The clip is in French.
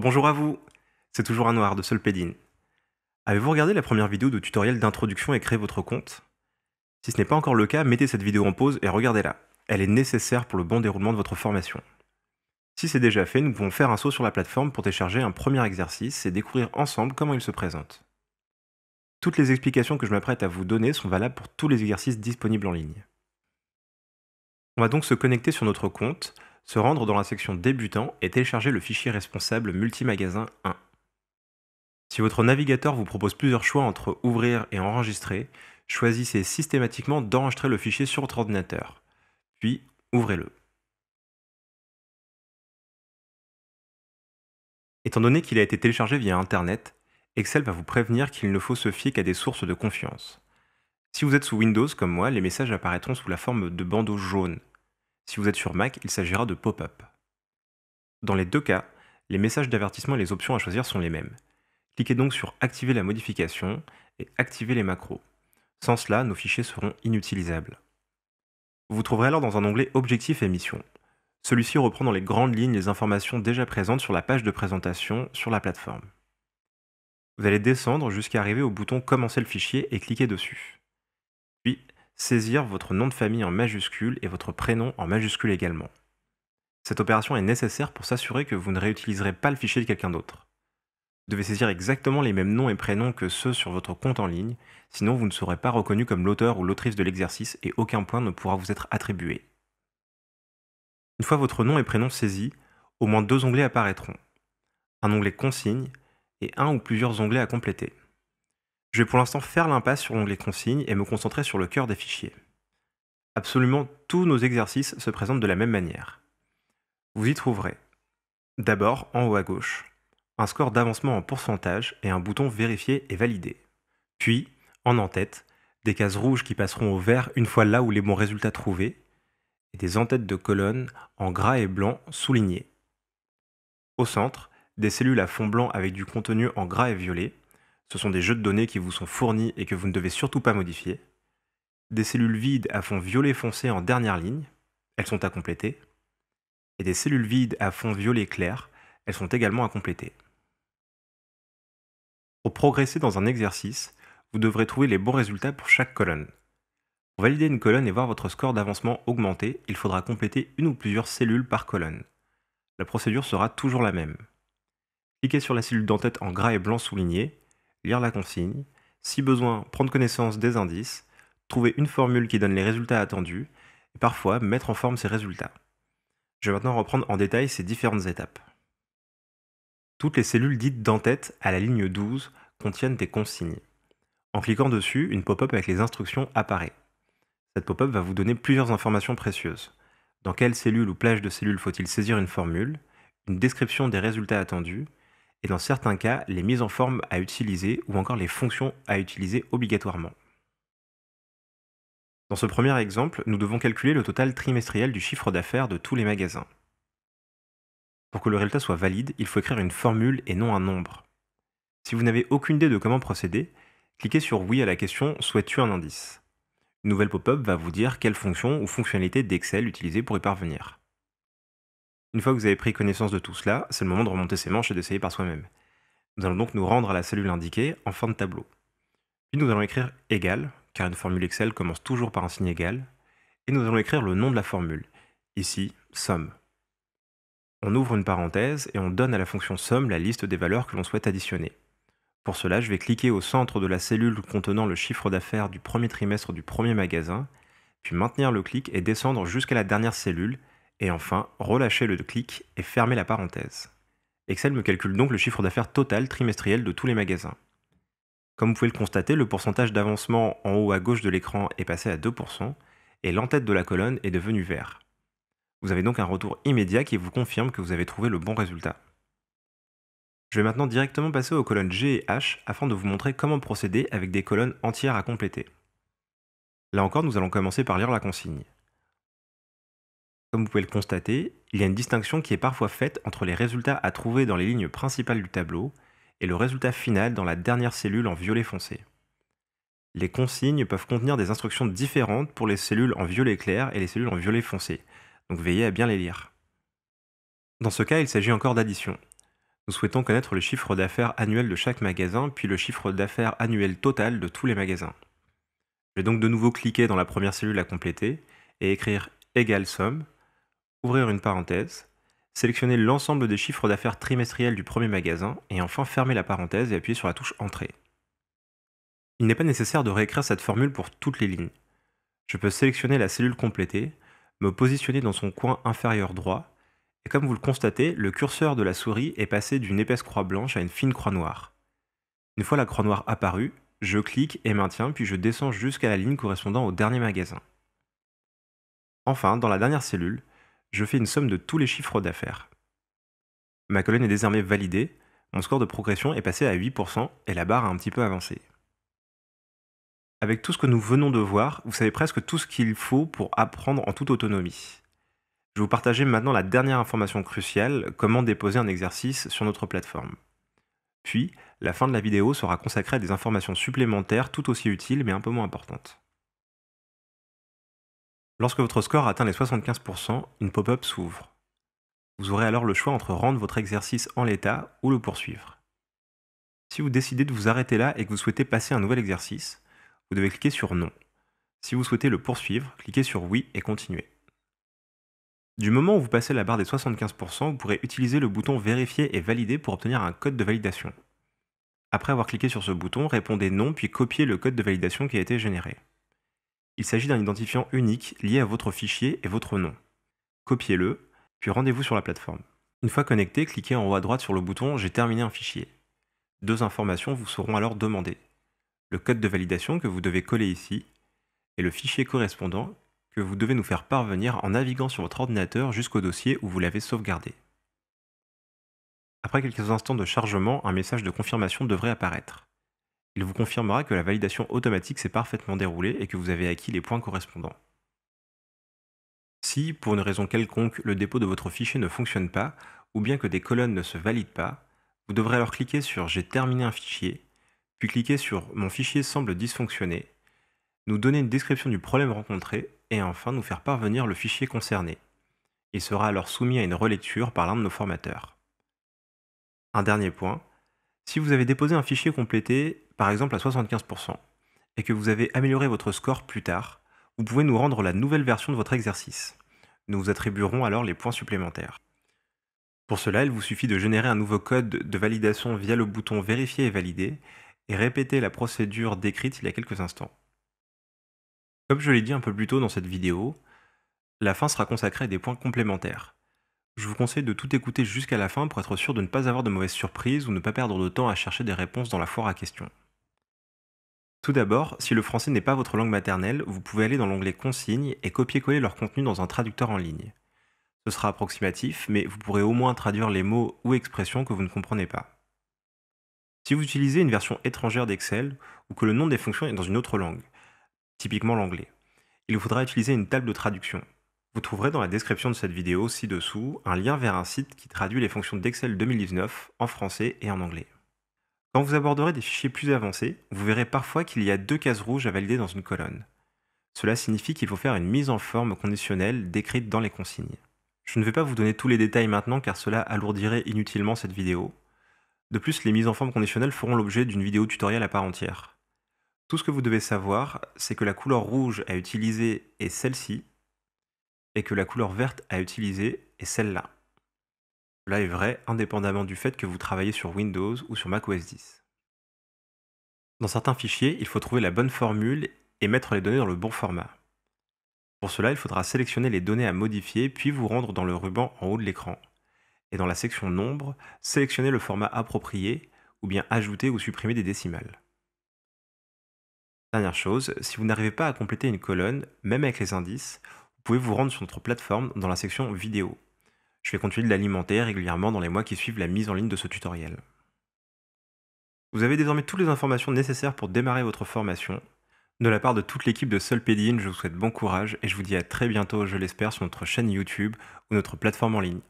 Bonjour à vous C'est toujours un noir de Solpedine. Avez-vous regardé la première vidéo de tutoriel d'introduction et créer votre compte Si ce n'est pas encore le cas, mettez cette vidéo en pause et regardez-la. Elle est nécessaire pour le bon déroulement de votre formation. Si c'est déjà fait, nous pouvons faire un saut sur la plateforme pour télécharger un premier exercice et découvrir ensemble comment il se présente. Toutes les explications que je m'apprête à vous donner sont valables pour tous les exercices disponibles en ligne. On va donc se connecter sur notre compte se rendre dans la section débutant et télécharger le fichier responsable Multimagasin 1. Si votre navigateur vous propose plusieurs choix entre Ouvrir et Enregistrer, choisissez systématiquement d'enregistrer le fichier sur votre ordinateur, puis ouvrez-le. Étant donné qu'il a été téléchargé via Internet, Excel va vous prévenir qu'il ne faut se fier qu'à des sources de confiance. Si vous êtes sous Windows comme moi, les messages apparaîtront sous la forme de bandeaux jaunes, si vous êtes sur Mac, il s'agira de pop-up. Dans les deux cas, les messages d'avertissement et les options à choisir sont les mêmes. Cliquez donc sur Activer la modification et Activer les macros. Sans cela, nos fichiers seront inutilisables. Vous trouverez alors dans un onglet Objectif et mission. Celui-ci reprend dans les grandes lignes les informations déjà présentes sur la page de présentation sur la plateforme. Vous allez descendre jusqu'à arriver au bouton Commencer le fichier et cliquer dessus. Puis saisir votre nom de famille en majuscule et votre prénom en majuscule également. Cette opération est nécessaire pour s'assurer que vous ne réutiliserez pas le fichier de quelqu'un d'autre. Vous devez saisir exactement les mêmes noms et prénoms que ceux sur votre compte en ligne, sinon vous ne serez pas reconnu comme l'auteur ou l'autrice de l'exercice et aucun point ne pourra vous être attribué. Une fois votre nom et prénom saisis, au moins deux onglets apparaîtront. Un onglet consigne et un ou plusieurs onglets à compléter. Je vais pour l'instant faire l'impasse sur l'onglet consignes et me concentrer sur le cœur des fichiers. Absolument tous nos exercices se présentent de la même manière. Vous y trouverez, d'abord en haut à gauche, un score d'avancement en pourcentage et un bouton vérifier et valider. Puis, en en-tête, des cases rouges qui passeront au vert une fois là où les bons résultats trouvés, et des en-têtes de colonnes en gras et blanc soulignées. Au centre, des cellules à fond blanc avec du contenu en gras et violet, ce sont des jeux de données qui vous sont fournis et que vous ne devez surtout pas modifier. Des cellules vides à fond violet foncé en dernière ligne, elles sont à compléter. Et des cellules vides à fond violet clair, elles sont également à compléter. Pour progresser dans un exercice, vous devrez trouver les bons résultats pour chaque colonne. Pour valider une colonne et voir votre score d'avancement augmenter, il faudra compléter une ou plusieurs cellules par colonne. La procédure sera toujours la même. Cliquez sur la cellule d'entête en gras et blanc souligné, lire la consigne, si besoin, prendre connaissance des indices, trouver une formule qui donne les résultats attendus, et parfois mettre en forme ces résultats. Je vais maintenant reprendre en détail ces différentes étapes. Toutes les cellules dites d'entête à la ligne 12 contiennent des consignes. En cliquant dessus, une pop-up avec les instructions apparaît. Cette pop-up va vous donner plusieurs informations précieuses. Dans quelle cellule ou plage de cellules faut-il saisir une formule, une description des résultats attendus, et dans certains cas les mises en forme à utiliser ou encore les fonctions à utiliser obligatoirement. Dans ce premier exemple, nous devons calculer le total trimestriel du chiffre d'affaires de tous les magasins. Pour que le résultat soit valide, il faut écrire une formule et non un nombre. Si vous n'avez aucune idée de comment procéder, cliquez sur Oui à la question Souhaites-tu un indice Une nouvelle pop-up va vous dire quelle fonction ou fonctionnalité d'Excel utiliser pour y parvenir. Une fois que vous avez pris connaissance de tout cela, c'est le moment de remonter ses manches et d'essayer par soi-même. Nous allons donc nous rendre à la cellule indiquée en fin de tableau. Puis nous allons écrire égal, car une formule Excel commence toujours par un signe égal, et nous allons écrire le nom de la formule, ici somme. On ouvre une parenthèse et on donne à la fonction somme la liste des valeurs que l'on souhaite additionner. Pour cela, je vais cliquer au centre de la cellule contenant le chiffre d'affaires du premier trimestre du premier magasin, puis maintenir le clic et descendre jusqu'à la dernière cellule et enfin relâchez le clic et fermez la parenthèse. Excel me calcule donc le chiffre d'affaires total trimestriel de tous les magasins. Comme vous pouvez le constater, le pourcentage d'avancement en haut à gauche de l'écran est passé à 2% et l'entête de la colonne est devenue vert. Vous avez donc un retour immédiat qui vous confirme que vous avez trouvé le bon résultat. Je vais maintenant directement passer aux colonnes G et H afin de vous montrer comment procéder avec des colonnes entières à compléter. Là encore, nous allons commencer par lire la consigne. Comme vous pouvez le constater, il y a une distinction qui est parfois faite entre les résultats à trouver dans les lignes principales du tableau et le résultat final dans la dernière cellule en violet foncé. Les consignes peuvent contenir des instructions différentes pour les cellules en violet clair et les cellules en violet foncé, donc veillez à bien les lire. Dans ce cas, il s'agit encore d'addition. Nous souhaitons connaître le chiffre d'affaires annuel de chaque magasin, puis le chiffre d'affaires annuel total de tous les magasins. Je vais donc de nouveau cliquer dans la première cellule à compléter et écrire égale somme, ouvrir une parenthèse, sélectionner l'ensemble des chiffres d'affaires trimestriels du premier magasin et enfin fermer la parenthèse et appuyer sur la touche Entrée. Il n'est pas nécessaire de réécrire cette formule pour toutes les lignes. Je peux sélectionner la cellule complétée, me positionner dans son coin inférieur droit, et comme vous le constatez, le curseur de la souris est passé d'une épaisse croix blanche à une fine croix noire. Une fois la croix noire apparue, je clique et maintiens, puis je descends jusqu'à la ligne correspondant au dernier magasin. Enfin, dans la dernière cellule, je fais une somme de tous les chiffres d'affaires. Ma colonne est désormais validée, mon score de progression est passé à 8% et la barre a un petit peu avancé. Avec tout ce que nous venons de voir, vous savez presque tout ce qu'il faut pour apprendre en toute autonomie. Je vais vous partager maintenant la dernière information cruciale, comment déposer un exercice sur notre plateforme. Puis, la fin de la vidéo sera consacrée à des informations supplémentaires tout aussi utiles mais un peu moins importantes. Lorsque votre score atteint les 75%, une pop-up s'ouvre. Vous aurez alors le choix entre rendre votre exercice en l'état ou le poursuivre. Si vous décidez de vous arrêter là et que vous souhaitez passer un nouvel exercice, vous devez cliquer sur Non. Si vous souhaitez le poursuivre, cliquez sur Oui et continuez. Du moment où vous passez la barre des 75%, vous pourrez utiliser le bouton Vérifier et Valider pour obtenir un code de validation. Après avoir cliqué sur ce bouton, répondez Non puis copiez le code de validation qui a été généré. Il s'agit d'un identifiant unique lié à votre fichier et votre nom. Copiez-le, puis rendez-vous sur la plateforme. Une fois connecté, cliquez en haut à droite sur le bouton J'ai terminé un fichier. Deux informations vous seront alors demandées. Le code de validation que vous devez coller ici et le fichier correspondant que vous devez nous faire parvenir en naviguant sur votre ordinateur jusqu'au dossier où vous l'avez sauvegardé. Après quelques instants de chargement, un message de confirmation devrait apparaître. Il vous confirmera que la validation automatique s'est parfaitement déroulée et que vous avez acquis les points correspondants. Si, pour une raison quelconque, le dépôt de votre fichier ne fonctionne pas, ou bien que des colonnes ne se valident pas, vous devrez alors cliquer sur J'ai terminé un fichier, puis cliquer sur Mon fichier semble dysfonctionner, nous donner une description du problème rencontré et enfin nous faire parvenir le fichier concerné. Il sera alors soumis à une relecture par l'un de nos formateurs. Un dernier point, si vous avez déposé un fichier complété par exemple à 75%, et que vous avez amélioré votre score plus tard, vous pouvez nous rendre la nouvelle version de votre exercice. Nous vous attribuerons alors les points supplémentaires. Pour cela, il vous suffit de générer un nouveau code de validation via le bouton Vérifier et valider, et répéter la procédure décrite il y a quelques instants. Comme je l'ai dit un peu plus tôt dans cette vidéo, la fin sera consacrée à des points complémentaires. Je vous conseille de tout écouter jusqu'à la fin pour être sûr de ne pas avoir de mauvaises surprises ou ne pas perdre de temps à chercher des réponses dans la foire à questions. Tout d'abord, si le français n'est pas votre langue maternelle, vous pouvez aller dans l'onglet Consignes et copier-coller leur contenu dans un traducteur en ligne. Ce sera approximatif, mais vous pourrez au moins traduire les mots ou expressions que vous ne comprenez pas. Si vous utilisez une version étrangère d'Excel ou que le nom des fonctions est dans une autre langue, typiquement l'anglais, il vous faudra utiliser une table de traduction. Vous trouverez dans la description de cette vidéo ci-dessous un lien vers un site qui traduit les fonctions d'Excel 2019 en français et en anglais. Quand vous aborderez des fichiers plus avancés, vous verrez parfois qu'il y a deux cases rouges à valider dans une colonne. Cela signifie qu'il faut faire une mise en forme conditionnelle décrite dans les consignes. Je ne vais pas vous donner tous les détails maintenant car cela alourdirait inutilement cette vidéo. De plus, les mises en forme conditionnelles feront l'objet d'une vidéo tutoriel à part entière. Tout ce que vous devez savoir, c'est que la couleur rouge à utiliser est celle-ci, et que la couleur verte à utiliser est celle-là. Cela est vrai indépendamment du fait que vous travaillez sur Windows ou sur macOS 10. Dans certains fichiers, il faut trouver la bonne formule et mettre les données dans le bon format. Pour cela, il faudra sélectionner les données à modifier puis vous rendre dans le ruban en haut de l'écran. Et dans la section Nombre, sélectionnez le format approprié ou bien ajouter ou supprimer des décimales. Dernière chose, si vous n'arrivez pas à compléter une colonne, même avec les indices, vous pouvez vous rendre sur notre plateforme dans la section Vidéo. Je vais continuer de l'alimenter régulièrement dans les mois qui suivent la mise en ligne de ce tutoriel. Vous avez désormais toutes les informations nécessaires pour démarrer votre formation. De la part de toute l'équipe de Solpedine, je vous souhaite bon courage et je vous dis à très bientôt, je l'espère, sur notre chaîne YouTube ou notre plateforme en ligne.